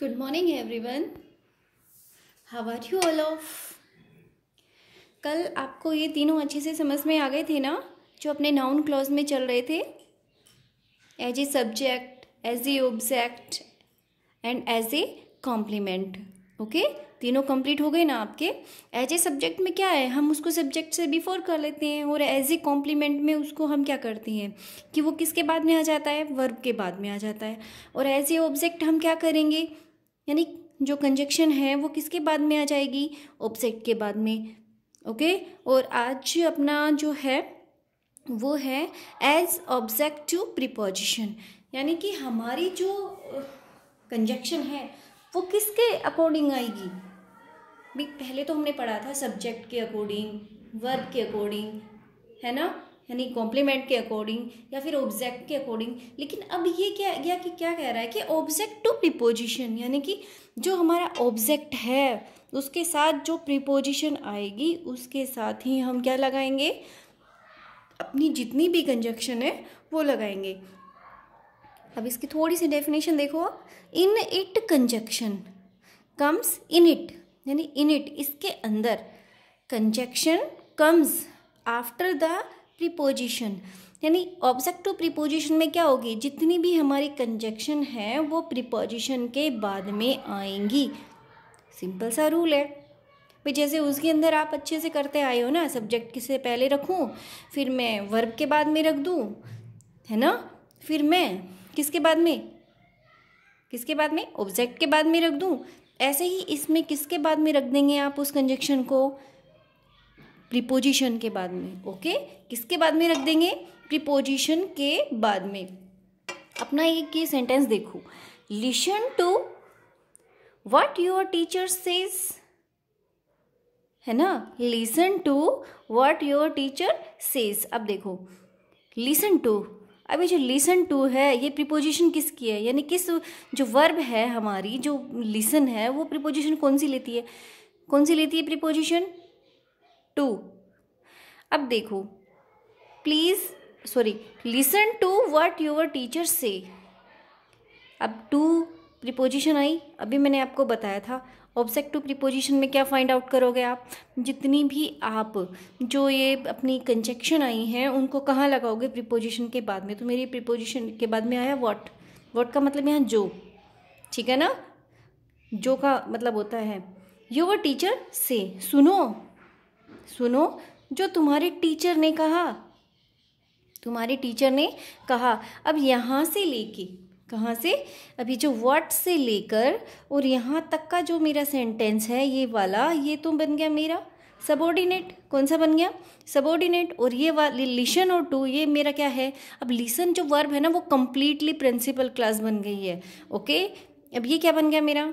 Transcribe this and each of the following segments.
Good morning everyone. How are you all of? कल आपको ये तीनों अच्छे से समझ में आ गए थे ना जो अपने नाउन क्लॉज में चल रहे थे as a subject as a object and as a complement okay तीनों कंप्लीट हो गए ना आपके एज ए सब्जेक्ट में क्या है हम उसको सब्जेक्ट से बिफोर कर लेते हैं और एज ए कॉम्प्लीमेंट में उसको हम क्या करते हैं कि वो किसके बाद में आ जाता है वर्ब के बाद में आ जाता है और एज ए ऑब्जेक्ट हम क्या करेंगे यानी जो कंजक्शन है वो किसके बाद में आ जाएगी ऑब्जेक्ट के बाद में ओके और आज अपना जो है वो है एज ऑब्जेक्ट टू प्रिपोजिशन यानी कि हमारी जो कंजक्शन है वो किसके अकॉर्डिंग आएगी भाई पहले तो हमने पढ़ा था सब्जेक्ट के अकॉर्डिंग वर्ब के अकॉर्डिंग है ना यानी कॉम्प्लीमेंट के अकॉर्डिंग या फिर ऑब्जेक्ट के अकॉर्डिंग लेकिन अब ये क्या गया कि क्या कह रहा है कि ऑब्जेक्ट टू प्रीपोजिशन यानी कि जो हमारा ऑब्जेक्ट है उसके साथ जो प्रीपोजिशन आएगी उसके साथ ही हम क्या लगाएंगे अपनी जितनी भी कंजक्शन है वो लगाएंगे अब इसकी थोड़ी सी डेफिनेशन देखो in it conjunction comes in it यानी इन इट इसके अंदर conjunction comes after the preposition यानी ऑब्जेक्ट टू प्रीपोजिशन में क्या होगी जितनी भी हमारी कंजक्शन है वो प्रीपोजिशन के बाद में आएंगी सिंपल सा रूल है भाई जैसे उसके अंदर आप अच्छे से करते आए हो ना सब्जेक्ट किसे पहले रखूँ फिर मैं वर्ब के बाद में रख दूँ है ना फिर मैं किसके बाद में किसके बाद में ऑब्जेक्ट के बाद में रख दूँ ऐसे ही इसमें किसके बाद में रख देंगे आप उस कंजक्शन को प्रीपोजिशन के बाद में ओके किसके बाद में रख देंगे प्रीपोजिशन के बाद में अपना एक ये सेंटेंस देखो listen to what your teacher says है ना listen to what your teacher says अब देखो लिसन टू अभी जो लिसन टू है ये प्रिपोजिशन किसकी है यानी किस जो वर्ब है हमारी जो लिसन है वो प्रिपोजिशन कौन सी लेती है कौन सी लेती है प्रिपोजिशन टू अब देखो please sorry listen to what your teacher say अब टू प्रिपोजिशन आई अभी मैंने आपको बताया था ऑब्जेक्ट टू प्रिपोजिशन में क्या फाइंड आउट करोगे आप जितनी भी आप जो ये अपनी कंजेक्शन आई हैं उनको कहाँ लगाओगे प्रिपोजिशन के बाद में तो मेरी प्रिपोजिशन के बाद में आया वॉट वॉट का मतलब यहाँ जो ठीक है ना जो का मतलब होता है वर टीचर से सुनो सुनो जो तुम्हारे टीचर ने कहा तुम्हारे टीचर ने कहा अब यहाँ से लेके कहाँ से अभी जो वट से लेकर और यहाँ तक का जो मेरा सेंटेंस है ये वाला ये तो बन गया मेरा सबॉर्डिनेट कौन सा बन गया सबॉर्डिनेट और ये वाली लिसन और टू ये मेरा क्या है अब लिसन जो वर्ब है ना वो कम्प्लीटली प्रिंसिपल क्लास बन गई है ओके अब ये क्या बन गया मेरा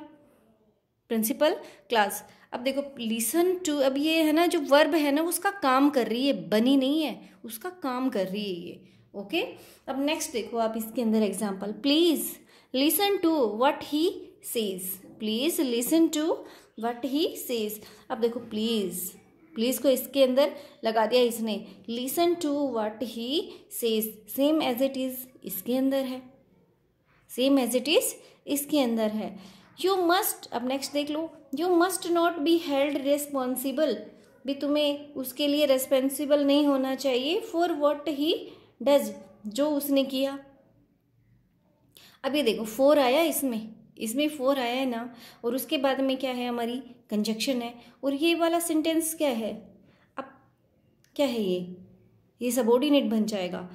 प्रिंसिपल क्लास अब देखो लिसन टू अब ये है ना जो वर्ब है ना उसका काम कर रही है बनी नहीं है उसका काम कर रही है ये ओके अब नेक्स्ट देखो आप इसके अंदर example please listen to what he says please listen to what he says अब देखो प्लीज़ प्लीज़ को इसके अंदर लगा दिया इसने listen to what he says same as it is इसके अंदर है सेम एज इट इज़ इसके अंदर है यू मस्ट अब नेक्स्ट देख लो you must not be held responsible भी तुम्हें उसके लिए रिस्पॉन्सिबल नहीं होना चाहिए फॉर वॉट ही डज जो उसने किया अब ये देखो फोर आया इसमें इसमें फोर आया है ना और उसके बाद में क्या है हमारी कंजक्शन है और ये वाला सेंटेंस क्या है अब क्या है ये ये सबोर्डिनेट बन जाएगा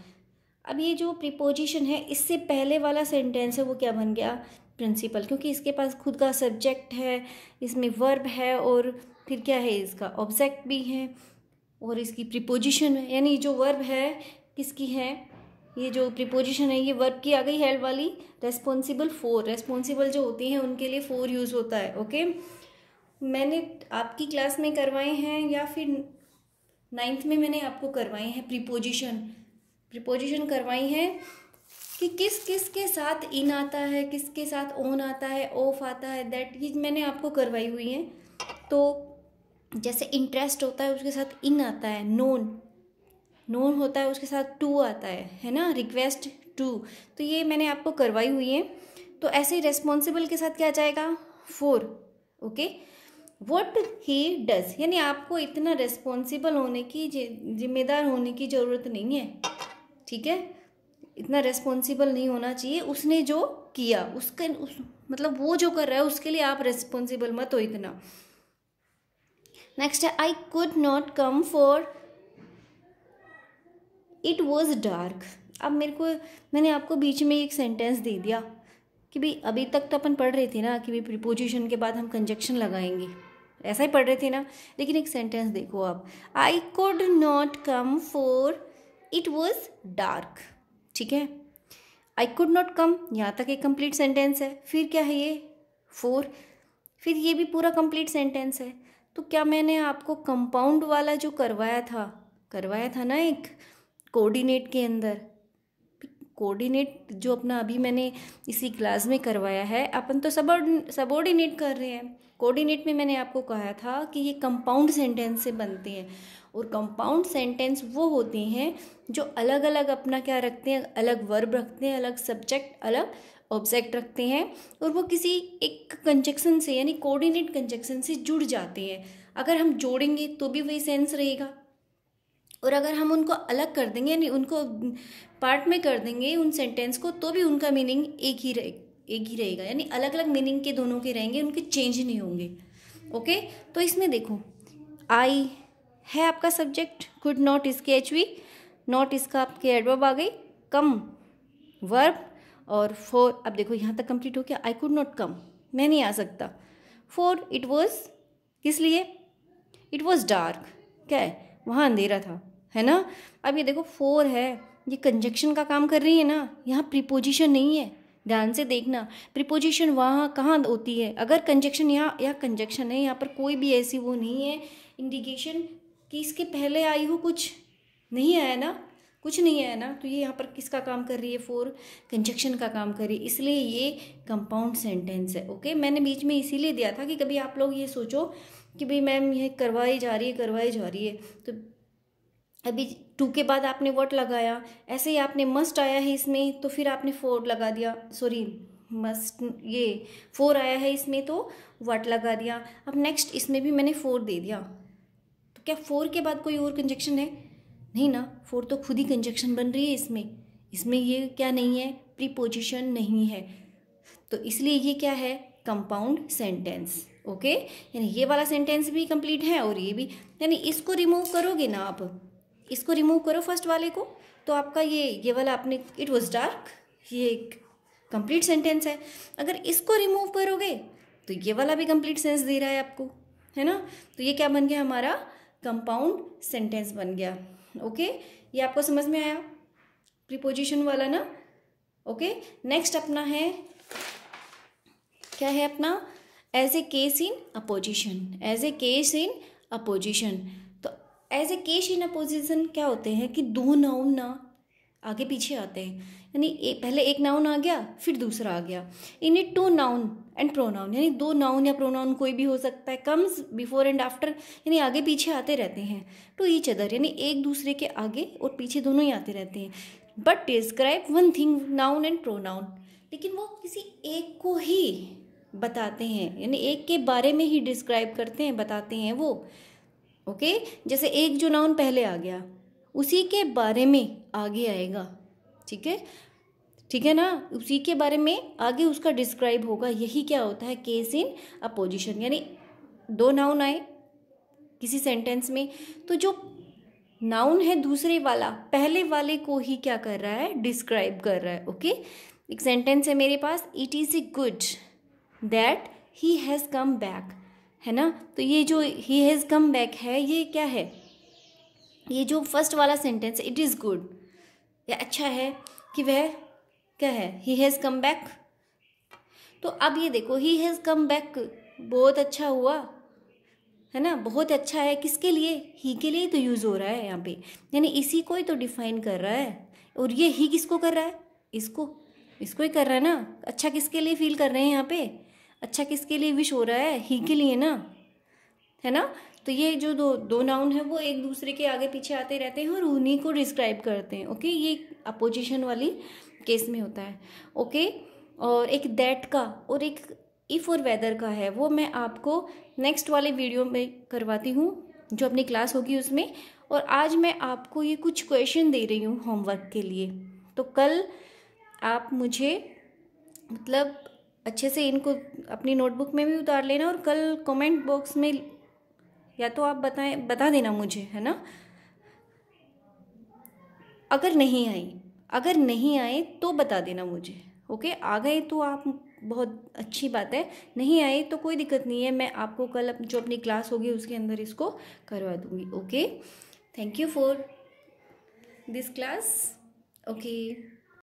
अब ये जो प्रिपोजिशन है इससे पहले वाला सेंटेंस है वो क्या बन गया प्रिंसिपल क्योंकि इसके पास खुद का सब्जेक्ट है इसमें वर्ब है और फिर क्या है इसका ऑब्जेक्ट भी है और इसकी प्रिपोजिशन है यानी जो वर्ब है किसकी है ये जो प्रिपोजिशन है ये वर्ब की आ गई हेल्प वाली रेस्पॉन्सिबल फोर रेस्पॉन्सिबल जो होती हैं उनके लिए फोर यूज़ होता है ओके मैंने आपकी क्लास में करवाए हैं या फिर नाइन्थ में मैंने आपको करवाए हैं प्रिपोजिशन प्रिपोजिशन करवाई हैं कि किस किस के साथ इन आता है किसके साथ ऑन आता है ऑफ आता है दैट ये मैंने आपको करवाई हुई है तो जैसे इंटरेस्ट होता है उसके साथ इन आता है नोन नोन होता है उसके साथ टू आता है है ना रिक्वेस्ट टू तो ये मैंने आपको करवाई हुई है तो ऐसे ही रेस्पॉन्सिबल के साथ क्या जाएगा for okay what he does यानी आपको इतना रेस्पॉन्सिबल होने की जिम्मेदार होने की ज़रूरत नहीं है ठीक है इतना रेस्पॉन्सिबल नहीं होना चाहिए उसने जो किया उसके उस मतलब वो जो कर रहा है उसके लिए आप रेस्पॉन्सिबल मत हो इतना नेक्स्ट है I could not come for it was dark अब मेरे को मैंने आपको बीच में एक सेंटेंस दे दिया कि भाई अभी तक तो अपन पढ़ रहे थे ना कि भाई प्रिपोजिशन के बाद हम कंजक्शन लगाएंगे ऐसा ही पढ़ रहे थे ना लेकिन एक सेंटेंस देखो आप I could not come for it was dark ठीक है आई कुड नॉट कम यहाँ तक एक कंप्लीट सेंटेंस है फिर क्या है ये फोर फिर ये भी पूरा कंप्लीट सेंटेंस है तो क्या मैंने आपको कंपाउंड वाला जो करवाया था करवाया था ना एक कोऑर्डिनेट के अंदर कोऑर्डिनेट जो अपना अभी मैंने इसी क्लास में करवाया है अपन तो सब सबॉर्डिनेट कर रहे हैं कोऑर्डिनेट में मैंने आपको कहा था कि ये कंपाउंड सेंटेंस से बनते हैं और कंपाउंड सेंटेंस वो होते हैं जो अलग अलग अपना क्या रखते हैं अलग वर्ब रखते हैं अलग सब्जेक्ट अलग ऑब्जेक्ट रखते हैं और वो किसी एक कंजक्शन से यानी कोऑर्डिनेट कंजक्शन से जुड़ जाते हैं अगर हम जोड़ेंगे तो भी वही सेंस रहेगा और अगर हम उनको अलग कर देंगे यानी उनको पार्ट में कर देंगे उन सेंटेंस को तो भी उनका मीनिंग एक ही रहे एक ही रहेगा यानी अलग अलग मीनिंग के दोनों के रहेंगे उनके चेंज नहीं होंगे ओके तो इसमें देखो आई है आपका सब्जेक्ट कुड नॉट इसके एच वी नॉट इसका आपके एडवर्ब आ गई कम वर्ब और फोर अब देखो यहाँ तक कंप्लीट हो गया आई कुड नॉट कम मैं नहीं आ सकता फोर इट वॉज किस लिए इट वॉज डार्क क्या है वहाँ अंधेरा था है ना अब ये देखो फोर है ये कंजक्शन का काम कर रही है ना यहाँ प्रीपोजिशन नहीं है ध्यान से देखना प्रिपोजिशन वहाँ कहाँ होती है अगर कंजक्शन यहाँ यहाँ कंजक्शन है यहाँ पर कोई भी ऐसी वो नहीं है इंडिकेशन कि इसके पहले आई हो कुछ नहीं आया ना कुछ नहीं आया ना तो ये यहाँ पर किसका काम कर रही है फोर कंजक्शन का काम कर रही है इसलिए ये कंपाउंड सेंटेंस है ओके मैंने बीच में इसीलिए दिया था कि कभी आप लोग ये सोचो कि भाई मैम ये करवाई जा रही है करवाई जा रही है तो अभी टू के बाद आपने वट लगाया ऐसे ही आपने मस्ट आया है इसमें तो फिर आपने फोर लगा दिया सॉरी मस्ट ये फोर आया है इसमें तो वट लगा दिया अब नेक्स्ट इसमें भी मैंने फोर दे दिया क्या फोर के बाद कोई और कंजक्शन है नहीं ना फोर तो खुद ही कंजक्शन बन रही है इसमें इसमें ये क्या नहीं है प्रीपोजिशन नहीं है तो इसलिए ये क्या है कंपाउंड सेंटेंस ओके यानी ये वाला सेंटेंस भी कंप्लीट है और ये भी यानी इसको रिमूव करोगे ना आप इसको रिमूव करो फर्स्ट वाले को तो आपका ये ये वाला आपने इट वॉज डार्क ये एक कंप्लीट सेंटेंस है अगर इसको रिमूव करोगे तो ये वाला भी कंप्लीट सेंस दे रहा है आपको है ना तो ये क्या बन गया हमारा कंपाउंड सेंटेंस बन गया ओके ये आपको समझ में आया प्रीपोजिशन वाला ना ओके नेक्स्ट अपना है क्या है अपना as a case in apposition as a case in apposition तो as a case in apposition क्या होते हैं कि दो नाउन ना आगे पीछे आते हैं यानी पहले एक नाउन आ गया फिर दूसरा आ गया in a two noun and pronoun यानी दो नाउन या प्रोनाउन कोई भी हो सकता है कम्स बिफोर एंड आफ्टर यानी आगे पीछे आते रहते हैं टू ईच अदर यानी एक दूसरे के आगे और पीछे दोनों ही आते रहते हैं but describe one thing noun and pronoun लेकिन वो किसी एक को ही बताते हैं यानी एक के बारे में ही डिस्क्राइब करते हैं बताते हैं वो ओके जैसे एक जो नाउन पहले आ गया उसी के बारे में आगे आएगा ठीक है ठीक है ना उसी के बारे में आगे उसका डिस्क्राइब होगा यही क्या होता है केस इन अपोजिशन यानी दो नाउन आए किसी सेंटेंस में तो जो नाउन है दूसरे वाला पहले वाले को ही क्या कर रहा है डिस्क्राइब कर रहा है ओके एक सेंटेंस है मेरे पास it is a good that he has come back है ना तो ये जो ही हैज़ कम बैक है ये क्या है ये जो फर्स्ट वाला सेंटेंस इट इज़ गुड या अच्छा है कि वह क्या है ही हैज़ कम बैक तो अब ये देखो ही हैज़ कम बैक बहुत अच्छा हुआ है ना बहुत अच्छा है किसके लिए ही के लिए तो यूज़ हो रहा है यहाँ पे यानी इसी को ही तो डिफाइन कर रहा है और ये ही किसको कर रहा है इसको इसको ही कर रहा है ना अच्छा किसके लिए फील कर रहे हैं यहाँ पे अच्छा किसके लिए विश हो रहा है ही के लिए ना है ना तो ये जो दो दो नाउन है वो एक दूसरे के आगे पीछे आते रहते हैं और उन्हीं को डिस्क्राइब करते हैं ओके ये अपोजिशन वाली केस में होता है ओके और एक दैट का और एक इफ़ और वेदर का है वो मैं आपको नेक्स्ट वाले वीडियो में करवाती हूँ जो अपनी क्लास होगी उसमें और आज मैं आपको ये कुछ क्वेश्चन दे रही हूँ होमवर्क के लिए तो कल आप मुझे मतलब अच्छे से इनको अपनी नोटबुक में भी उतार लेना और कल कमेंट बॉक्स में या तो आप बताएं बता देना मुझे है ना अगर नहीं आई अगर नहीं आए तो बता देना मुझे ओके आ गए तो आप बहुत अच्छी बात है नहीं आए तो कोई दिक्कत नहीं है मैं आपको कल जो अपनी क्लास होगी उसके अंदर इसको करवा दूँगी okay thank you for this class okay